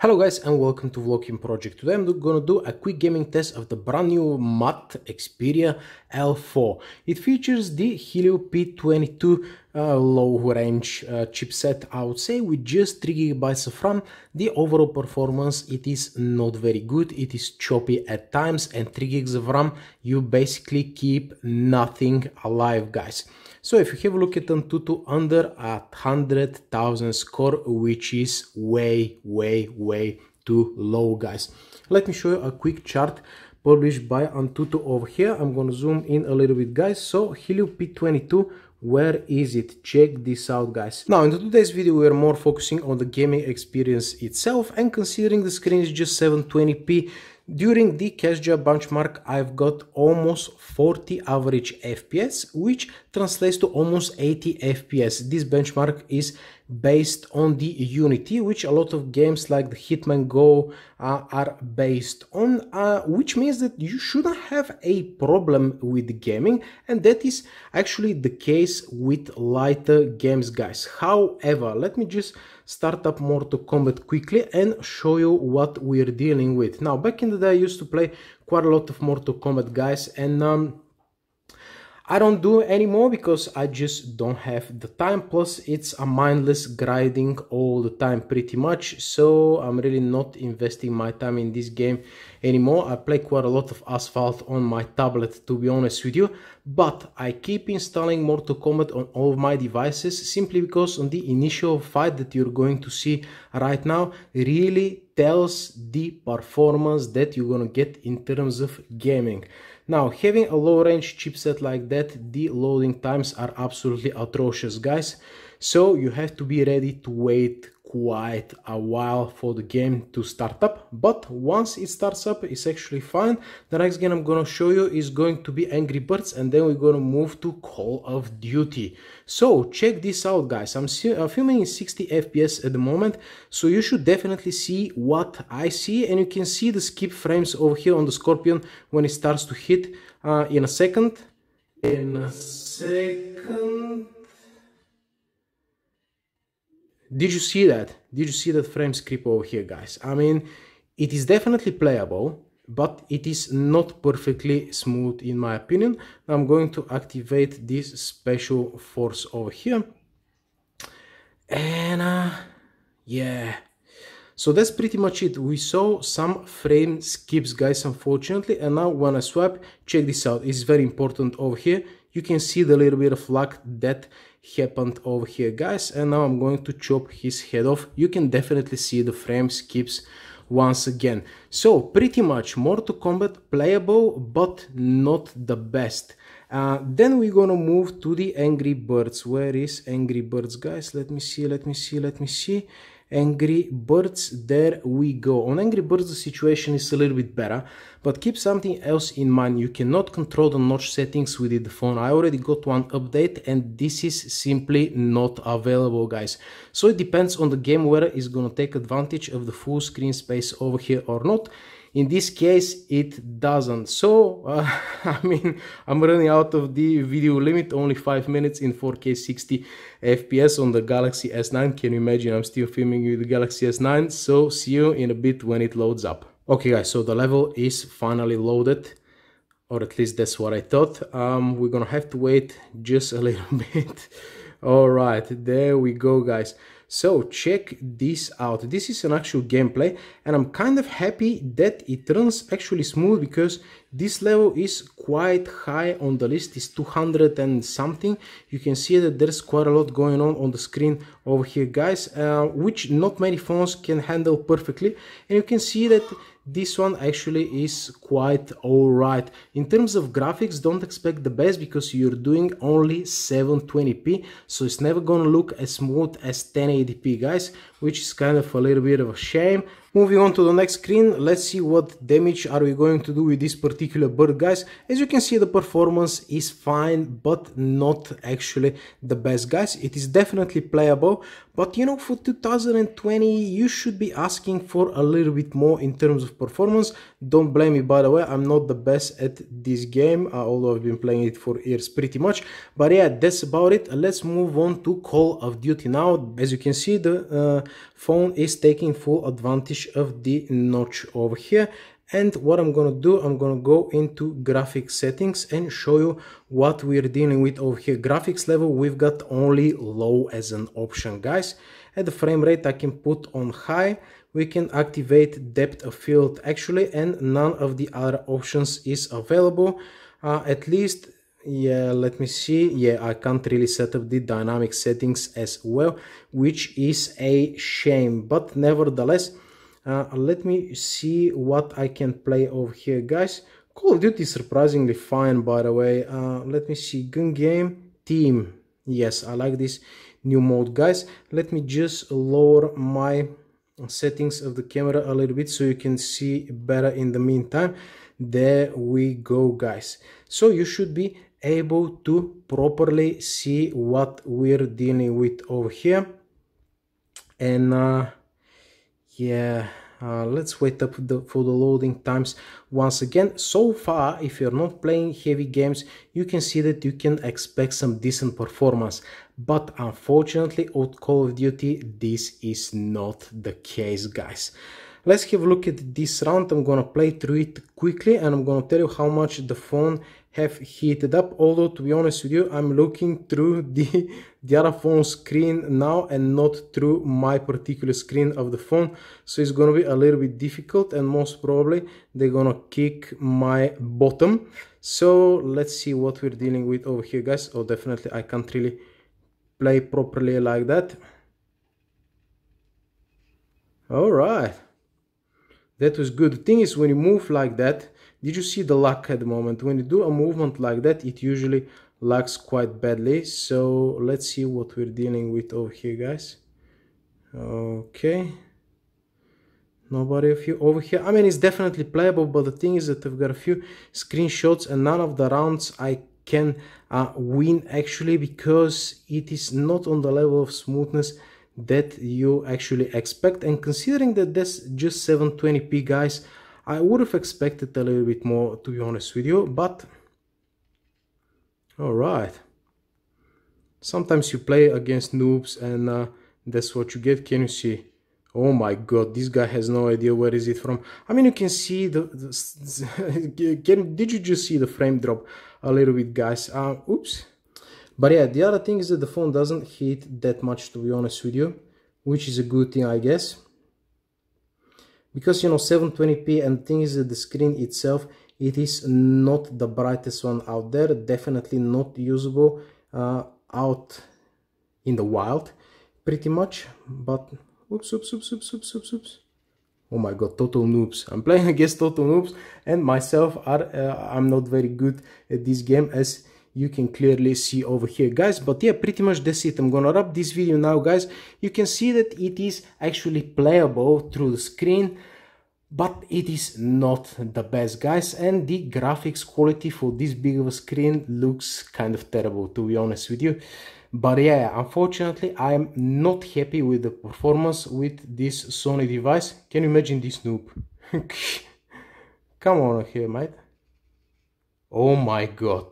Hello guys and welcome to Vlogging Project. Today I'm gonna do a quick gaming test of the brand new Matt Xperia L4. It features the Helio P22 uh, low range uh, chipset I would say with just 3GB of RAM. The overall performance it is not very good, it is choppy at times and 3 gigs of RAM you basically keep nothing alive guys. So if you have a look at Antutu, under a hundred thousand score, which is way, way, way too low, guys. Let me show you a quick chart published by Antutu over here. I'm gonna zoom in a little bit, guys. So Helio P22 where is it check this out guys now in today's video we are more focusing on the gaming experience itself and considering the screen is just 720p during the CashJar benchmark, I've got almost 40 average FPS, which translates to almost 80 FPS. This benchmark is based on the Unity, which a lot of games like the Hitman Go uh, are based on, uh, which means that you shouldn't have a problem with gaming, and that is actually the case with lighter games, guys. However, let me just start up Mortal Kombat quickly and show you what we're dealing with. Now, back in the day, I used to play quite a lot of Mortal Kombat, guys, and um, I don't do anymore because I just don't have the time. Plus, it's a mindless grinding all the time pretty much. So I'm really not investing my time in this game anymore. I play quite a lot of Asphalt on my tablet to be honest with you. But I keep installing Mortal Kombat on all my devices simply because on the initial fight that you're going to see right now really tells the performance that you're gonna get in terms of gaming. Now, having a low-range chipset like that, the loading times are absolutely atrocious, guys. So you have to be ready to wait quite a while for the game to start up but once it starts up it's actually fine the next game i'm gonna show you is going to be angry birds and then we're gonna move to call of duty so check this out guys i'm uh, filming in 60 fps at the moment so you should definitely see what i see and you can see the skip frames over here on the scorpion when it starts to hit uh, in a second in a second did you see that? Did you see that frame script over here, guys? I mean, it is definitely playable, but it is not perfectly smooth in my opinion. I'm going to activate this special force over here. And uh, yeah, so that's pretty much it. We saw some frame skips, guys, unfortunately. And now when I swipe, check this out. It's very important over here you can see the little bit of luck that happened over here guys and now I'm going to chop his head off you can definitely see the frame skips once again so pretty much Mortal Kombat playable but not the best uh, then we're gonna move to the Angry Birds where is Angry Birds guys let me see let me see let me see Angry Birds, there we go. On Angry Birds the situation is a little bit better, but keep something else in mind, you cannot control the notch settings with the phone. I already got one update and this is simply not available guys. So it depends on the game whether it's gonna take advantage of the full screen space over here or not in this case it doesn't so uh, i mean i'm running out of the video limit only five minutes in 4k 60 fps on the galaxy s9 can you imagine i'm still filming with the galaxy s9 so see you in a bit when it loads up okay guys so the level is finally loaded or at least that's what i thought um we're gonna have to wait just a little bit all right there we go guys so check this out. This is an actual gameplay and I'm kind of happy that it runs actually smooth because this level is quite high on the list, it's 200 and something. You can see that there's quite a lot going on on the screen over here, guys, uh, which not many phones can handle perfectly. And you can see that this one actually is quite alright. In terms of graphics, don't expect the best because you're doing only 720p, so it's never gonna look as smooth as 1080p, guys, which is kind of a little bit of a shame, Moving on to the next screen, let's see what damage are we going to do with this particular bird guys. As you can see the performance is fine but not actually the best guys. It is definitely playable but you know for 2020 you should be asking for a little bit more in terms of performance. Don't blame me by the way, I'm not the best at this game uh, although I've been playing it for years pretty much. But yeah, that's about it. Let's move on to Call of Duty now. As you can see the uh, phone is taking full advantage of the notch over here and what I'm gonna do I'm gonna go into graphic settings and show you what we're dealing with over here graphics level we've got only low as an option guys at the frame rate I can put on high we can activate depth of field actually and none of the other options is available uh, at least yeah let me see yeah i can't really set up the dynamic settings as well which is a shame but nevertheless uh, let me see what i can play over here guys call of duty is surprisingly fine by the way uh, let me see gun game team yes i like this new mode guys let me just lower my settings of the camera a little bit so you can see better in the meantime there we go guys so you should be able to properly see what we're dealing with over here and uh, yeah uh, let's wait up the, for the loading times once again so far if you're not playing heavy games you can see that you can expect some decent performance but unfortunately with call of duty this is not the case guys let's have a look at this round i'm gonna play through it quickly and i'm gonna tell you how much the phone have heated up although to be honest with you i'm looking through the the other phone screen now and not through my particular screen of the phone so it's gonna be a little bit difficult and most probably they're gonna kick my bottom so let's see what we're dealing with over here guys oh definitely i can't really play properly like that all right that was good the thing is when you move like that did you see the lock at the moment? When you do a movement like that, it usually locks quite badly. So let's see what we're dealing with over here, guys. Okay. Nobody of you over here. I mean, it's definitely playable, but the thing is that I've got a few screenshots and none of the rounds I can uh, win actually because it is not on the level of smoothness that you actually expect. And considering that that's just 720p, guys, I would have expected a little bit more to be honest with you but all right sometimes you play against noobs and uh, that's what you get can you see oh my god this guy has no idea where is it from i mean you can see the, the can, did you just see the frame drop a little bit guys uh, oops but yeah the other thing is that the phone doesn't heat that much to be honest with you which is a good thing i guess because you know 720p and thing is uh, the screen itself it is not the brightest one out there definitely not usable uh, out in the wild pretty much but oops oops oops oops oops oops oops oh my god total noobs i'm playing against total noobs and myself are uh, i'm not very good at this game as you can clearly see over here guys but yeah pretty much that's it i'm gonna wrap this video now guys you can see that it is actually playable through the screen but it is not the best guys and the graphics quality for this big of a screen looks kind of terrible to be honest with you but yeah unfortunately i am not happy with the performance with this sony device can you imagine this noob come on here mate oh my god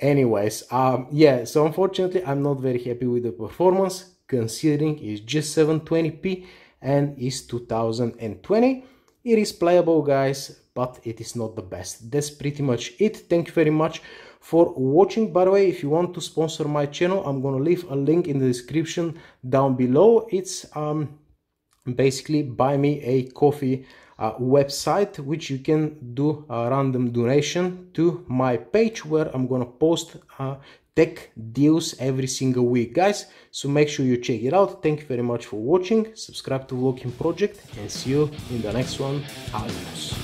Anyways, um, yeah, so unfortunately, I'm not very happy with the performance considering it's just 720p and it's 2020. It is playable, guys, but it is not the best. That's pretty much it. Thank you very much for watching. By the way, if you want to sponsor my channel, I'm going to leave a link in the description down below. It's um, basically buy me a coffee uh, website which you can do a random donation to my page where I'm gonna post uh, tech deals every single week guys so make sure you check it out thank you very much for watching subscribe to Vlogging Project and see you in the next one adios